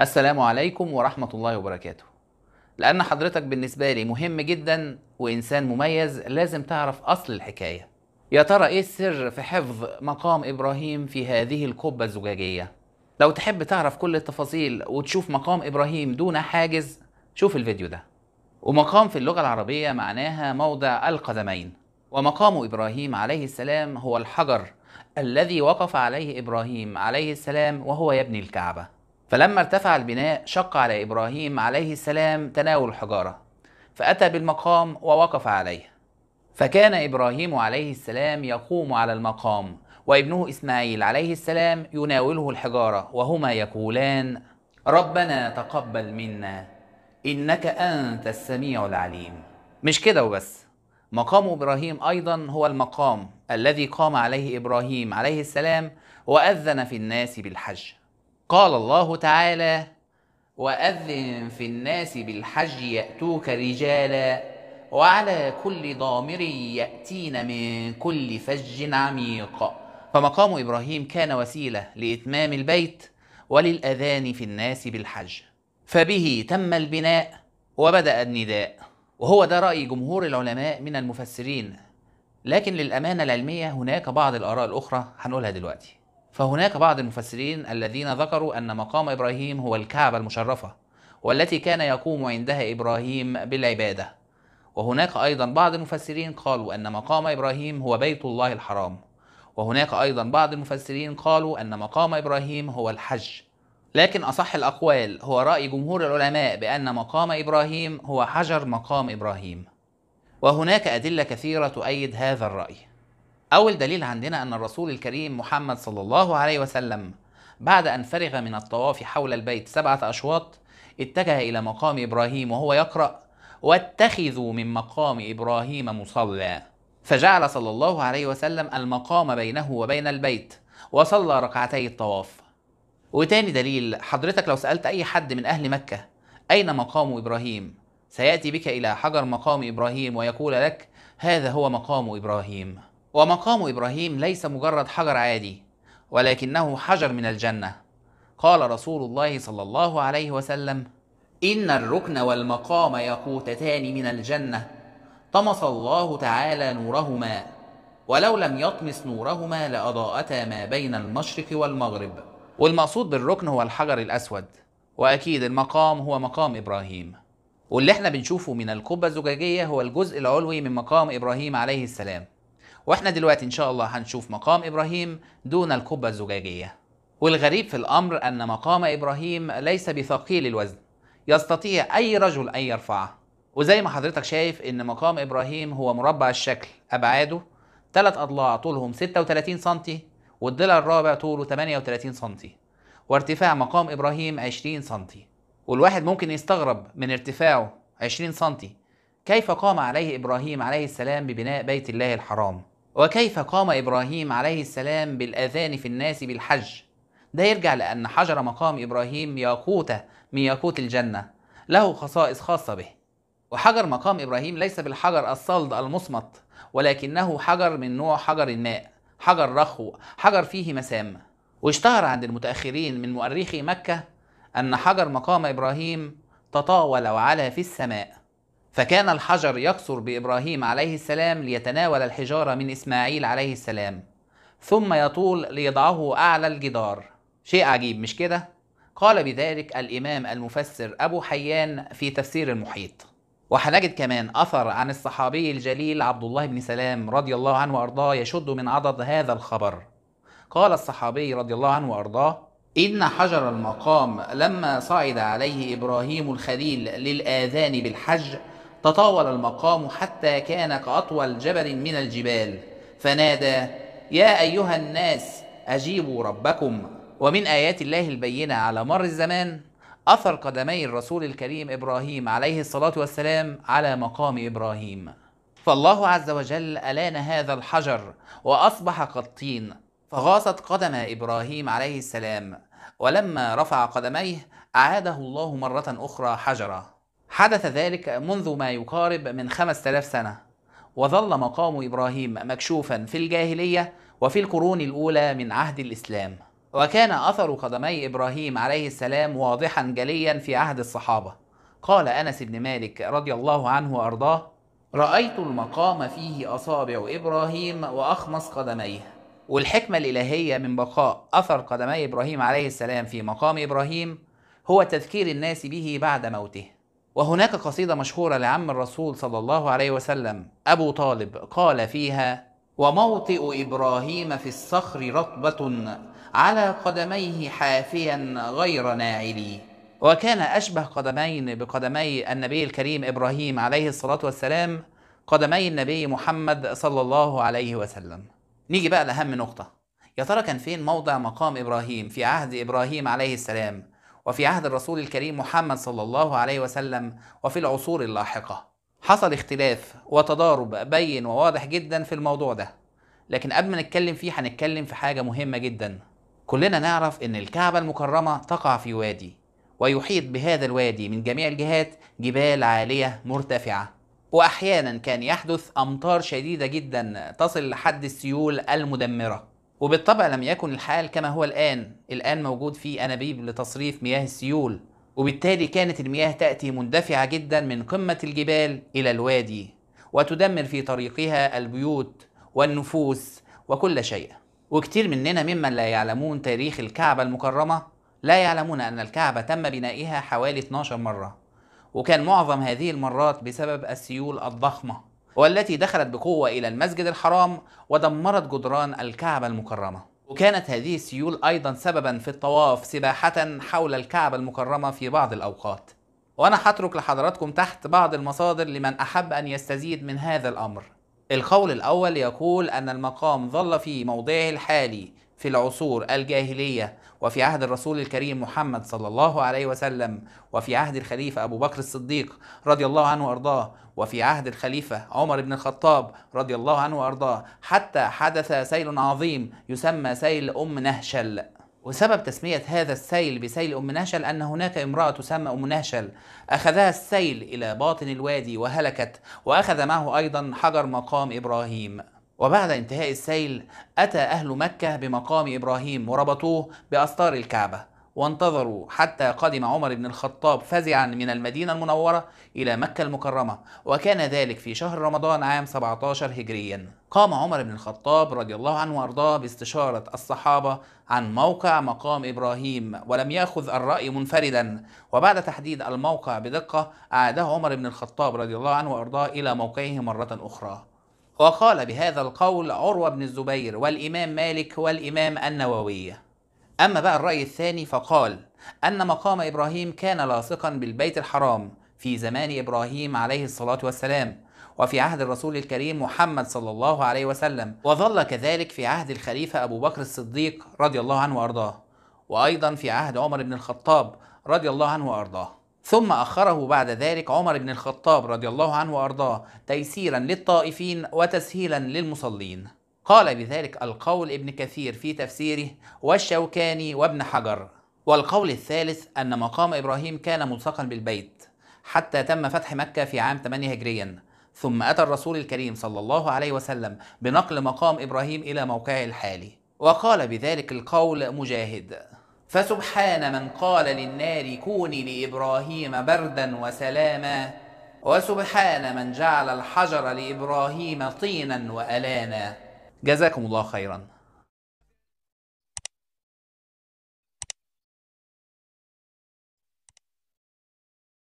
السلام عليكم ورحمة الله وبركاته لأن حضرتك بالنسبة لي مهم جدا وإنسان مميز لازم تعرف أصل الحكاية يا ترى إيه السر في حفظ مقام إبراهيم في هذه القبة الزجاجية؟ لو تحب تعرف كل التفاصيل وتشوف مقام إبراهيم دون حاجز شوف الفيديو ده ومقام في اللغة العربية معناها موضع القدمين ومقام إبراهيم عليه السلام هو الحجر الذي وقف عليه إبراهيم عليه السلام وهو يبني الكعبة فلما ارتفع البناء شق على إبراهيم عليه السلام تناول الحجارة فأتى بالمقام ووقف عليه فكان إبراهيم عليه السلام يقوم على المقام وابنه إسماعيل عليه السلام يناوله الحجارة وهما يقولان ربنا تقبل منا إنك أنت السميع العليم مش كده وبس مقام إبراهيم أيضا هو المقام الذي قام عليه إبراهيم عليه السلام وأذن في الناس بالحج قال الله تعالى واذن في الناس بالحج ياتوك رجالا وعلى كل ضامر ياتين من كل فج عميق فمقام ابراهيم كان وسيله لاتمام البيت وللاذان في الناس بالحج فبه تم البناء وبدا النداء وهو ده راي جمهور العلماء من المفسرين لكن للامانه العلميه هناك بعض الاراء الاخرى هنقولها دلوقتي فهناك بعض المفسرين الذين ذكروا أن مقام إبراهيم هو الكعبة المشرفة والتي كان يقوم عندها إبراهيم بالعبادة وهناك أيضا بعض المفسرين قالوا أن مقام إبراهيم هو بيت الله الحرام وهناك أيضا بعض المفسرين قالوا أن مقام إبراهيم هو الحج لكن أصح الأقوال هو رأي جمهور العلماء بأن مقام إبراهيم هو حجر مقام إبراهيم وهناك أدلة كثيرة تؤيد هذا الرأي أول دليل عندنا أن الرسول الكريم محمد صلى الله عليه وسلم بعد أن فرغ من الطواف حول البيت سبعة أشواط اتجه إلى مقام إبراهيم وهو يقرأ واتخذوا من مقام إبراهيم مصلى فجعل صلى الله عليه وسلم المقام بينه وبين البيت وصلى ركعتي الطواف وتاني دليل حضرتك لو سألت أي حد من أهل مكة أين مقام إبراهيم سيأتي بك إلى حجر مقام إبراهيم ويقول لك هذا هو مقام إبراهيم ومقام ابراهيم ليس مجرد حجر عادي ولكنه حجر من الجنه قال رسول الله صلى الله عليه وسلم ان الركن والمقام يقوتتان من الجنه طمس الله تعالى نورهما ولو لم يطمس نورهما لاضاءتا ما بين المشرق والمغرب والمقصود بالركن هو الحجر الاسود واكيد المقام هو مقام ابراهيم واللي احنا بنشوفه من القبه الزجاجيه هو الجزء العلوي من مقام ابراهيم عليه السلام واحنا دلوقتي ان شاء الله هنشوف مقام ابراهيم دون القبه الزجاجيه والغريب في الامر ان مقام ابراهيم ليس بثقيل الوزن يستطيع اي رجل ان يرفعه وزي ما حضرتك شايف ان مقام ابراهيم هو مربع الشكل ابعاده 3 اضلاع طولهم 36 سم والضلع الرابع طوله 38 سم وارتفاع مقام ابراهيم 20 سم والواحد ممكن يستغرب من ارتفاعه 20 سم كيف قام عليه ابراهيم عليه السلام ببناء بيت الله الحرام وكيف قام إبراهيم عليه السلام بالأذان في الناس بالحج ده يرجع لأن حجر مقام إبراهيم ياقوته من ياقوت الجنة له خصائص خاصة به وحجر مقام إبراهيم ليس بالحجر الصلد المصمت ولكنه حجر من نوع حجر الماء حجر رخو حجر فيه مسام واشتهر عند المتأخرين من مؤرخي مكة أن حجر مقام إبراهيم تطاول وعلا في السماء فكان الحجر يقصر بإبراهيم عليه السلام ليتناول الحجارة من إسماعيل عليه السلام ثم يطول ليضعه أعلى الجدار شيء عجيب مش كده؟ قال بذلك الإمام المفسر أبو حيان في تفسير المحيط وهنجد كمان أثر عن الصحابي الجليل عبد الله بن سلام رضي الله عنه وأرضاه يشد من عضد هذا الخبر قال الصحابي رضي الله عنه وأرضاه إن حجر المقام لما صعد عليه إبراهيم الخليل للآذان بالحج تطاول المقام حتى كان كأطول جبل من الجبال فنادى يا أيها الناس أجيبوا ربكم ومن آيات الله البينة على مر الزمان أثر قدمي الرسول الكريم إبراهيم عليه الصلاة والسلام على مقام إبراهيم فالله عز وجل ألان هذا الحجر وأصبح قطين فغاصت قدم إبراهيم عليه السلام ولما رفع قدميه أعاده الله مرة أخرى حجرة حدث ذلك منذ ما يقارب من 5000 سنة وظل مقام إبراهيم مكشوفا في الجاهلية وفي القرون الأولى من عهد الإسلام وكان أثر قدمي إبراهيم عليه السلام واضحا جليا في عهد الصحابة قال أنس بن مالك رضي الله عنه وأرضاه رأيت المقام فيه أصابع إبراهيم وأخمص قدميه والحكمة الإلهية من بقاء أثر قدمي إبراهيم عليه السلام في مقام إبراهيم هو تذكير الناس به بعد موته وهناك قصيدة مشهورة لعم الرسول صلى الله عليه وسلم أبو طالب قال فيها وموطئ إبراهيم في الصخر رطبة على قدميه حافيا غير ناعلي وكان أشبه قدمين بقدمي النبي الكريم إبراهيم عليه الصلاة والسلام قدمي النبي محمد صلى الله عليه وسلم نيجي بقى لأهم نقطة يا ترى كان فين موضع مقام إبراهيم في عهد إبراهيم عليه السلام وفي عهد الرسول الكريم محمد صلى الله عليه وسلم وفي العصور اللاحقة حصل اختلاف وتضارب بين وواضح جدا في الموضوع ده لكن قبل ما نتكلم فيه هنتكلم في حاجة مهمة جدا كلنا نعرف ان الكعبة المكرمة تقع في وادي ويحيط بهذا الوادي من جميع الجهات جبال عالية مرتفعة واحيانا كان يحدث امطار شديدة جدا تصل لحد السيول المدمرة وبالطبع لم يكن الحال كما هو الآن الآن موجود في أنابيب لتصريف مياه السيول وبالتالي كانت المياه تأتي مندفعة جدا من قمة الجبال إلى الوادي وتدمر في طريقها البيوت والنفوس وكل شيء وكتير مننا ممن لا يعلمون تاريخ الكعبة المكرمة لا يعلمون أن الكعبة تم بنائها حوالي 12 مرة وكان معظم هذه المرات بسبب السيول الضخمة والتي دخلت بقوة إلى المسجد الحرام ودمرت جدران الكعبة المكرمة وكانت هذه السيول أيضا سببا في الطواف سباحة حول الكعبة المكرمة في بعض الأوقات وأنا هترك لحضراتكم تحت بعض المصادر لمن أحب أن يستزيد من هذا الأمر القول الأول يقول أن المقام ظل في موضعه الحالي في العصور الجاهلية وفي عهد الرسول الكريم محمد صلى الله عليه وسلم وفي عهد الخليفة أبو بكر الصديق رضي الله عنه وأرضاه وفي عهد الخليفة عمر بن الخطاب رضي الله عنه وأرضاه حتى حدث سيل عظيم يسمى سيل أم نهشل وسبب تسمية هذا السيل بسيل أم نهشل أن هناك امرأة تسمى أم نهشل أخذها السيل إلى باطن الوادي وهلكت وأخذ معه أيضا حجر مقام إبراهيم وبعد انتهاء السيل أتى أهل مكة بمقام إبراهيم وربطوه بأستار الكعبة وانتظروا حتى قدم عمر بن الخطاب فزعا من المدينة المنورة إلى مكة المكرمة وكان ذلك في شهر رمضان عام 17 هجريا قام عمر بن الخطاب رضي الله عنه وأرضاه باستشارة الصحابة عن موقع مقام إبراهيم ولم يأخذ الرأي منفردا وبعد تحديد الموقع بدقة أعاده عمر بن الخطاب رضي الله عنه وأرضاه إلى موقعه مرة أخرى وقال بهذا القول عروة بن الزبير والإمام مالك والإمام النووي أما بقى الرأي الثاني فقال أن مقام إبراهيم كان لاصقا بالبيت الحرام في زمان إبراهيم عليه الصلاة والسلام وفي عهد الرسول الكريم محمد صلى الله عليه وسلم وظل كذلك في عهد الخليفة أبو بكر الصديق رضي الله عنه وأرضاه وأيضا في عهد عمر بن الخطاب رضي الله عنه وأرضاه ثم أخره بعد ذلك عمر بن الخطاب رضي الله عنه وأرضاه تيسيرا للطائفين وتسهيلا للمصلين قال بذلك القول ابن كثير في تفسيره والشوكاني وابن حجر والقول الثالث أن مقام إبراهيم كان ملصقا بالبيت حتى تم فتح مكة في عام 8 هجريا ثم أتى الرسول الكريم صلى الله عليه وسلم بنقل مقام إبراهيم إلى موقعه الحالي وقال بذلك القول مجاهد فسبحان من قال للنار كوني لإبراهيم بردا وسلاما وسبحان من جعل الحجر لإبراهيم طينا وألانا جزاكم الله خيرا